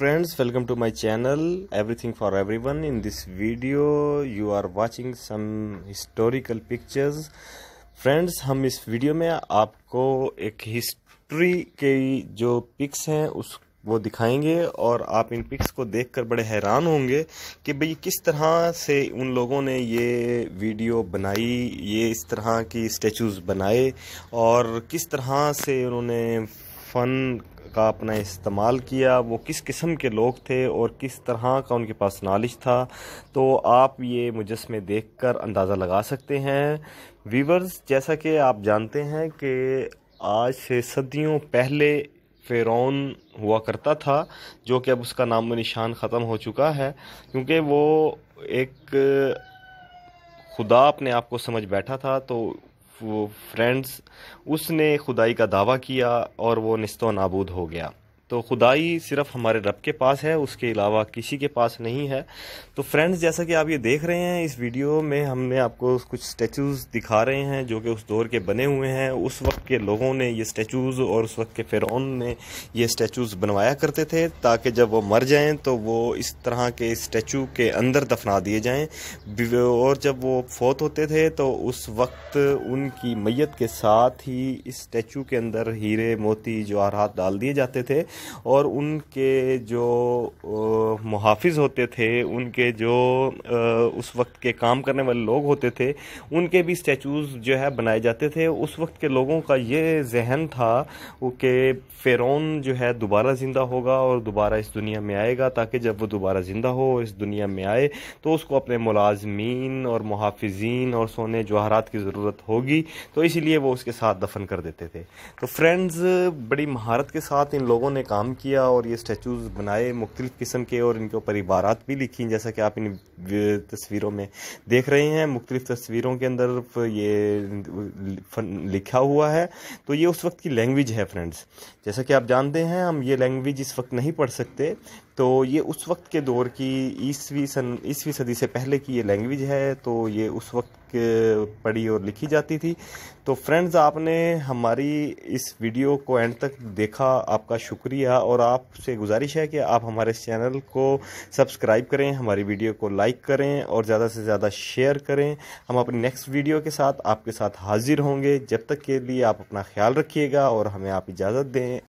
welcome to my channel everything for everyone in this video you are watching some historical pictures friends हम इस video में आपको एक history के जो पिक्स हैं उस वो दिखाएंगे और आप इन पिक्स को देखकर बड़े हैरान होंगे कि भाई किस तरह से उन लोगों ने ये वीडियो बनाई ये इस तरह की स्टेचूज़ बनाए और किस तरह से उन्होंने फ़न का अपना इस्तेमाल किया वो किस किस्म के लोग थे और किस तरह का उनके पास नॉलेज था तो आप ये मुजस्मे देखकर अंदाज़ा लगा सकते हैं वीवर्स जैसा कि आप जानते हैं कि आज से सदियों पहले फेरोन हुआ करता था जो कि अब उसका नाम निशान ख़त्म हो चुका है क्योंकि वो एक खुदा अपने आप को समझ बैठा था तो फ्रेंड्स उसने खुदाई का दावा किया और वो नस्तो नाबूद हो गया तो खुदाई सिर्फ हमारे रब के पास है उसके अलावा किसी के पास नहीं है तो फ्रेंड्स जैसा कि आप ये देख रहे हैं इस वीडियो में हमने आपको कुछ स्टैचूज़ दिखा रहे हैं जो कि उस दौर के बने हुए हैं उस वक्त के लोगों ने ये स्टैचूज़ और उस वक्त के फ़िरौन ने ये स्टैचूज़ बनवाया करते थे ताकि जब वो मर जाए तो वो इस तरह के स्टैचू के अंदर दफना दिए जाएँ और जब वो फौत होते थे तो उस वक्त उनकी मैत के साथ ही इस स्टैचू के अंदर हीरे मोती जवाहरात डाल दिए जाते थे और उनके जो मुहाफ़ होते थे उनके जो उस वक्त के काम करने वाले लोग होते थे उनके भी स्टैचूज़ जो है बनाए जाते थे उस वक्त के लोगों का ये जहन था कि फ़ेरौन जो है दोबारा ज़िंदा होगा और दोबारा इस दुनिया में आएगा ताकि जब वो दोबारा ज़िंदा हो इस दुनिया में आए तो उसको अपने मुलाजमीन और मुहाफिजीन और सोने जवाहरात की ज़रूरत होगी तो इसीलिए वो उसके साथ दफन कर देते थे तो फ्रेंड्स बड़ी महारत के साथ इन लोगों ने काम किया और ये स्टैचूज़ बनाए मुख्तलिफ़ किस्म के और इनके ऊपर इबारात भी लिखी जैसा कि आप इन तस्वीरों में देख रहे हैं मुख्तलिफ़ तस्वीरों के अंदर ये लिखा हुआ है तो ये उस वक्त की लैंग्वेज है फ्रेंड्स जैसा कि आप जानते हैं हम ये लैंग्वेज इस वक्त नहीं पढ़ सकते तो ये उस वक्त के दौर की ईसवी सन ईसवी सदी से पहले की ये लैंग्वेज है तो ये उस वक्त पढ़ी और लिखी जाती थी तो फ्रेंड्स आपने हमारी इस वीडियो को एंड तक देखा आपका शुक्रिया और आपसे गुजारिश है कि आप हमारे चैनल को सब्सक्राइब करें हमारी वीडियो को लाइक करें और ज़्यादा से ज़्यादा शेयर करें हम अपनी नेक्स्ट वीडियो के साथ आपके साथ हाजिर होंगे जब तक के लिए आप अपना ख्याल रखिएगा और हमें आप इजाज़त दें